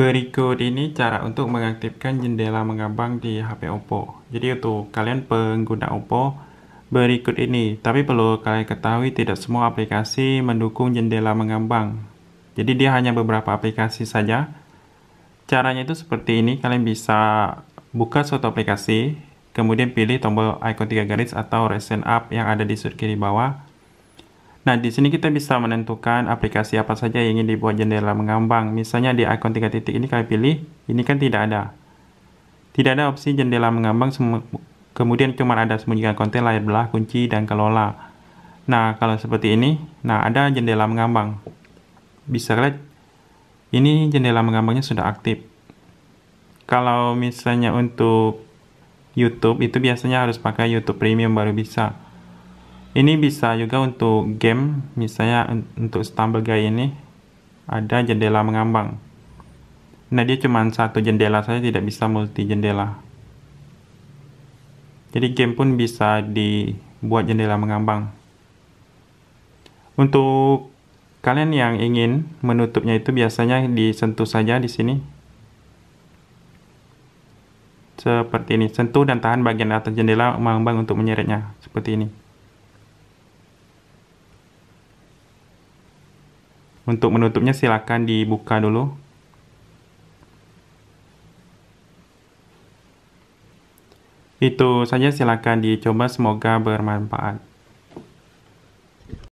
Berikut ini cara untuk mengaktifkan jendela mengambang di HP Oppo. Jadi untuk kalian pengguna Oppo, berikut ini. Tapi perlu kalian ketahui tidak semua aplikasi mendukung jendela mengambang. Jadi dia hanya beberapa aplikasi saja. Caranya itu seperti ini, kalian bisa buka suatu aplikasi, kemudian pilih tombol icon tiga garis atau recent app yang ada di sudut kiri bawah. Nah, di sini kita bisa menentukan aplikasi apa saja yang ingin dibuat jendela mengambang. Misalnya di ikon tiga titik ini kalian pilih, ini kan tidak ada. Tidak ada opsi jendela mengambang, kemudian cuma ada sembunyikan konten layar belah, kunci, dan kelola. Nah, kalau seperti ini, nah ada jendela mengambang. Bisa lihat ini jendela mengambangnya sudah aktif. Kalau misalnya untuk YouTube, itu biasanya harus pakai YouTube Premium baru bisa ini bisa juga untuk game misalnya untuk stumble guy ini ada jendela mengambang nah dia cuma satu jendela saja tidak bisa multi jendela jadi game pun bisa dibuat jendela mengambang untuk kalian yang ingin menutupnya itu biasanya disentuh saja di sini seperti ini sentuh dan tahan bagian atas jendela mengambang untuk menyeretnya seperti ini Untuk menutupnya silakan dibuka dulu. Itu saja silakan dicoba semoga bermanfaat.